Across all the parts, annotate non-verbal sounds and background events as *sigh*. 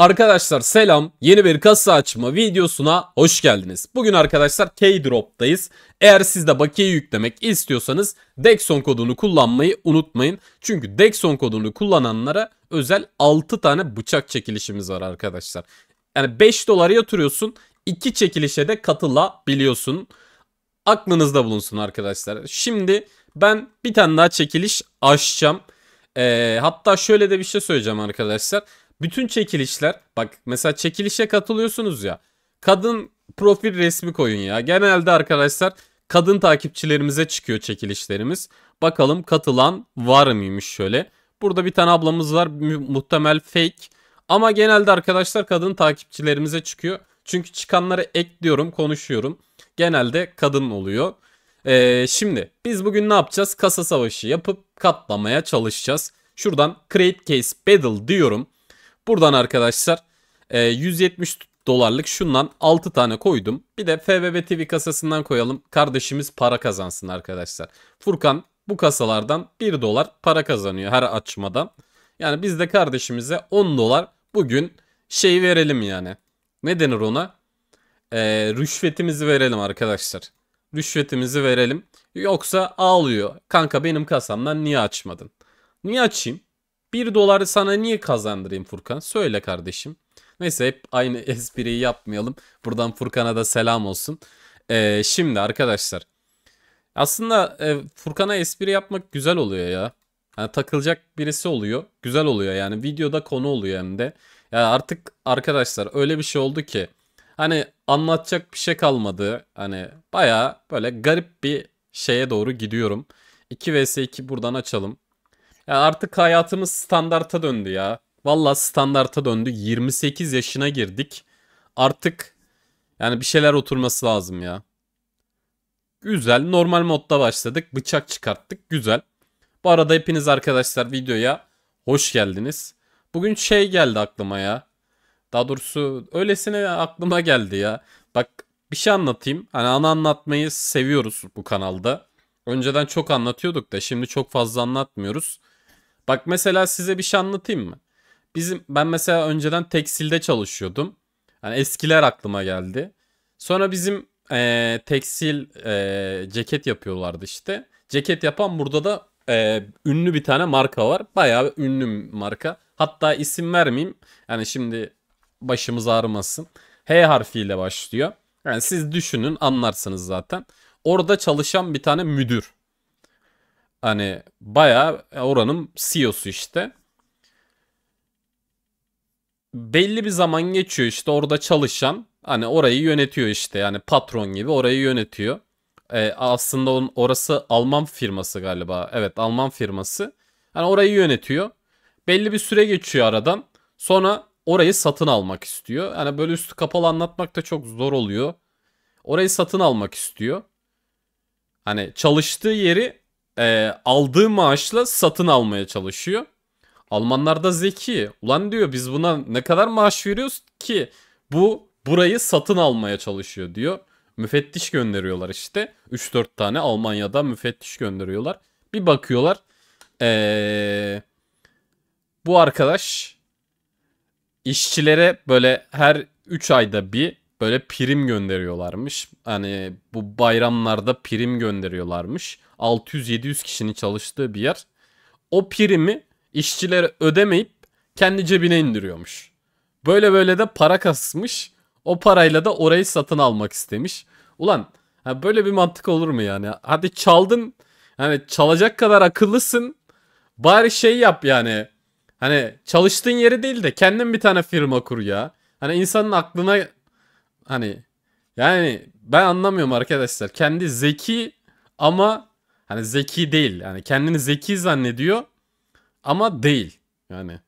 Arkadaşlar selam. Yeni bir kasa açma videosuna hoş geldiniz. Bugün arkadaşlar K-Drop'tayız. Eğer siz de bakiye yüklemek istiyorsanız Dexon kodunu kullanmayı unutmayın. Çünkü Dexon kodunu kullananlara özel 6 tane bıçak çekilişimiz var arkadaşlar. Yani 5 dolara yatırıyorsun. 2 çekilişe de katılabiliyorsun. Aklınızda bulunsun arkadaşlar. Şimdi ben bir tane daha çekiliş açacağım. Ee, hatta şöyle de bir şey söyleyeceğim arkadaşlar. Bütün çekilişler bak mesela çekilişe katılıyorsunuz ya. Kadın profil resmi koyun ya. Genelde arkadaşlar kadın takipçilerimize çıkıyor çekilişlerimiz. Bakalım katılan var mıymış şöyle. Burada bir tane ablamız var muhtemel fake. Ama genelde arkadaşlar kadın takipçilerimize çıkıyor. Çünkü çıkanları ekliyorum konuşuyorum. Genelde kadın oluyor. Ee, şimdi biz bugün ne yapacağız? Kasa savaşı yapıp katlamaya çalışacağız. Şuradan create case battle diyorum. Buradan arkadaşlar 170 e, dolarlık şundan 6 tane koydum. Bir de FBB TV kasasından koyalım. Kardeşimiz para kazansın arkadaşlar. Furkan bu kasalardan 1 dolar para kazanıyor her açmadan. Yani biz de kardeşimize 10 dolar bugün şey verelim yani. Ne denir ona? Ee, rüşvetimizi verelim arkadaşlar. Rüşvetimizi verelim. Yoksa ağlıyor. Kanka benim kasamdan niye açmadın? Niye açayım? 1 doları sana niye kazandırayım Furkan? Söyle kardeşim. Neyse hep aynı *laughs* espriyi yapmayalım. Buradan Furkan'a da selam olsun. Ee, şimdi arkadaşlar. Aslında e, Furkan'a espri yapmak güzel oluyor ya. Yani takılacak birisi oluyor. Güzel oluyor yani. Videoda konu oluyor hem de. Ya artık arkadaşlar öyle bir şey oldu ki. Hani anlatacak bir şey kalmadı. Hani baya böyle garip bir şeye doğru gidiyorum. 2 vs 2 buradan açalım. Yani artık hayatımız standarta döndü ya. Valla standarta döndü. 28 yaşına girdik. Artık yani bir şeyler oturması lazım ya. Güzel. Normal modda başladık. Bıçak çıkarttık. Güzel. Bu arada hepiniz arkadaşlar videoya hoş geldiniz. Bugün şey geldi aklıma ya. Daha doğrusu öylesine aklıma geldi ya. Bak bir şey anlatayım. Hani ana anlatmayı seviyoruz bu kanalda. Önceden çok anlatıyorduk da şimdi çok fazla anlatmıyoruz. Bak mesela size bir şey anlatayım mı? Bizim ben mesela önceden tekstilde çalışıyordum. Yani eskiler aklıma geldi. Sonra bizim e, tekstil e, ceket yapıyorlardı işte. Ceket yapan burada da e, ünlü bir tane marka var. Bayağı ünlü marka. Hatta isim vermeyeyim. Yani şimdi başımız ağrımasın. H harfiyle başlıyor. Yani siz düşünün anlarsınız zaten. Orada çalışan bir tane müdür. Hani bayağı e, oranın CEO'su işte. Belli bir zaman geçiyor işte orada çalışan. Hani orayı yönetiyor işte yani patron gibi orayı yönetiyor. Ee, aslında onun, orası Alman firması galiba. Evet Alman firması. Hani orayı yönetiyor. Belli bir süre geçiyor aradan. Sonra orayı satın almak istiyor. hani böyle üstü kapalı anlatmak da çok zor oluyor. Orayı satın almak istiyor. Hani çalıştığı yeri e, aldığı maaşla satın almaya çalışıyor. Almanlar da zeki. Ulan diyor biz buna ne kadar maaş veriyoruz ki bu burayı satın almaya çalışıyor diyor. Müfettiş gönderiyorlar işte. 3-4 tane Almanya'da müfettiş gönderiyorlar. Bir bakıyorlar. Ee, bu arkadaş işçilere böyle her 3 ayda bir böyle prim gönderiyorlarmış. Hani bu bayramlarda prim gönderiyorlarmış. 600-700 kişinin çalıştığı bir yer. O primi işçilere ödemeyip kendi cebine indiriyormuş. Böyle böyle de para kasmış. O parayla da orayı satın almak istemiş. Ulan böyle bir mantık olur mu yani? Hadi çaldın. Hani çalacak kadar akıllısın. Bari şey yap yani. Hani çalıştığın yeri değil de kendin bir tane firma kur ya. Hani insanın aklına Hani yani ben anlamıyorum arkadaşlar. Kendi zeki ama hani zeki değil. Yani kendini zeki zannediyor ama değil. Yani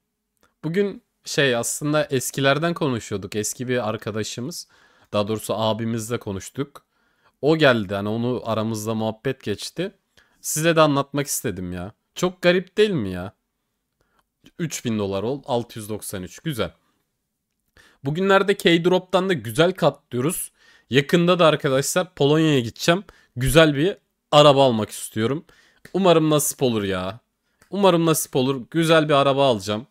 bugün şey aslında eskilerden konuşuyorduk. Eski bir arkadaşımız daha doğrusu abimizle konuştuk. O geldi hani onu aramızda muhabbet geçti. Size de anlatmak istedim ya. Çok garip değil mi ya? 3000 dolar ol 693 güzel. Bugünlerde K-Drop'tan da güzel katlıyoruz. Yakında da arkadaşlar Polonya'ya gideceğim. Güzel bir araba almak istiyorum. Umarım nasip olur ya. Umarım nasip olur. Güzel bir araba alacağım.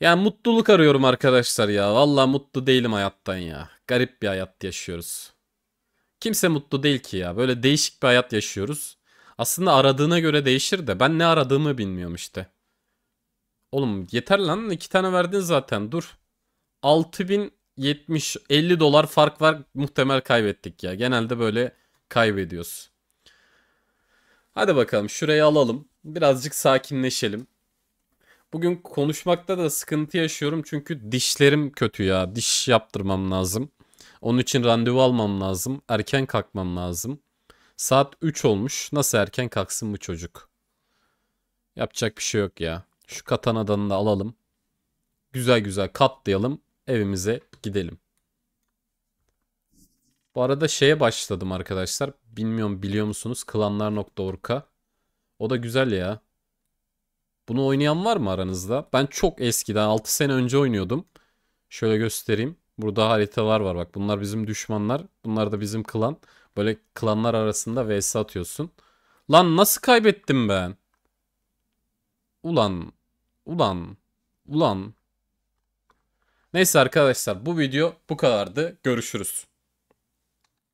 Yani mutluluk arıyorum arkadaşlar ya. Vallahi mutlu değilim hayattan ya. Garip bir hayat yaşıyoruz. Kimse mutlu değil ki ya. Böyle değişik bir hayat yaşıyoruz. Aslında aradığına göre değişir de ben ne aradığımı bilmiyorum işte. Oğlum yeter lan iki tane verdin zaten dur. 6070 50 dolar fark var muhtemel kaybettik ya. Genelde böyle kaybediyoruz. Hadi bakalım şurayı alalım. Birazcık sakinleşelim. Bugün konuşmakta da sıkıntı yaşıyorum çünkü dişlerim kötü ya. Diş yaptırmam lazım. Onun için randevu almam lazım. Erken kalkmam lazım. Saat 3 olmuş. Nasıl erken kalksın bu çocuk? Yapacak bir şey yok ya. Şu katanadanı da alalım. Güzel güzel katlayalım evimize gidelim. Bu arada şeye başladım arkadaşlar. Bilmiyorum biliyor musunuz? Klanlar.org'a. O da güzel ya. Bunu oynayan var mı aranızda? Ben çok eskiden 6 sene önce oynuyordum. Şöyle göstereyim. Burada haritalar var bak. Bunlar bizim düşmanlar. Bunlar da bizim klan. Böyle klanlar arasında vs atıyorsun. Lan nasıl kaybettim ben? Ulan. Ulan. Ulan. Neyse arkadaşlar bu video bu kadardı. Görüşürüz.